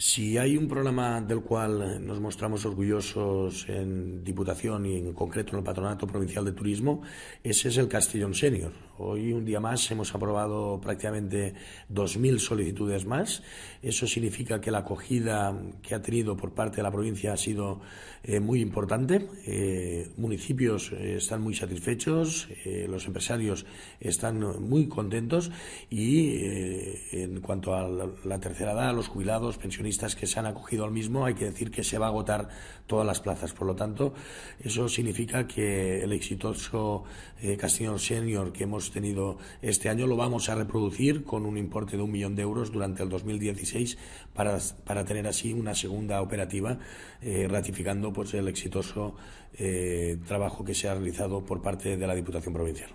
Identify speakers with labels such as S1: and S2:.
S1: Si hay un programa del cual nos mostramos orgullosos en Diputación y en concreto en el Patronato Provincial de Turismo, ese es el Castellón Senior. Hoy, un día más, hemos aprobado prácticamente 2.000 solicitudes más. Eso significa que la acogida que ha tenido por parte de la provincia ha sido eh, muy importante. Eh, municipios eh, están muy satisfechos, los empresarios están muy contentos y en cuanto a la tercera edad, los jubilados, pensionistas que se han acogido al mismo, hay que decir que se va a agotar todas las plazas. Por lo tanto, eso significa que el exitoso eh, castillo Senior que hemos tenido este año lo vamos a reproducir con un importe de un millón de euros durante el 2016 para, para tener así una segunda operativa eh, ratificando pues, el exitoso eh, trabajo que se ha realizado por parte de la Diputación Provincial.